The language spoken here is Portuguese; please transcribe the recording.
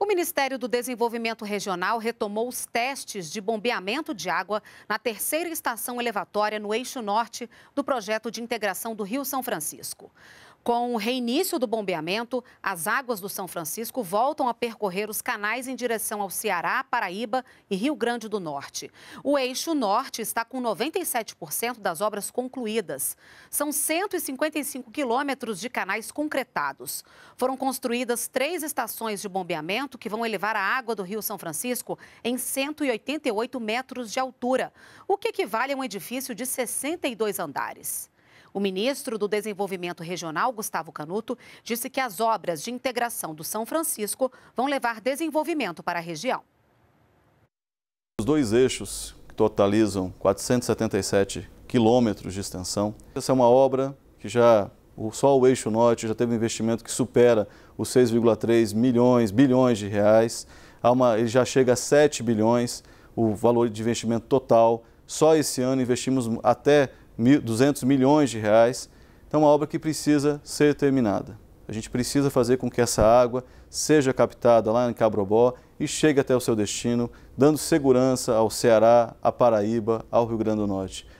O Ministério do Desenvolvimento Regional retomou os testes de bombeamento de água na terceira estação elevatória no eixo norte do projeto de integração do Rio São Francisco. Com o reinício do bombeamento, as águas do São Francisco voltam a percorrer os canais em direção ao Ceará, Paraíba e Rio Grande do Norte. O eixo norte está com 97% das obras concluídas. São 155 quilômetros de canais concretados. Foram construídas três estações de bombeamento que vão elevar a água do Rio São Francisco em 188 metros de altura, o que equivale a um edifício de 62 andares. O ministro do Desenvolvimento Regional, Gustavo Canuto, disse que as obras de integração do São Francisco vão levar desenvolvimento para a região. Os dois eixos, que totalizam 477 quilômetros de extensão, essa é uma obra que já só o eixo norte já teve um investimento que supera os 6,3 milhões, bilhões de reais. Há uma, ele já chega a 7 bilhões o valor de investimento total. Só esse ano investimos até 200 milhões de reais. Então, é uma obra que precisa ser terminada. A gente precisa fazer com que essa água seja captada lá em Cabrobó e chegue até o seu destino, dando segurança ao Ceará, à Paraíba, ao Rio Grande do Norte.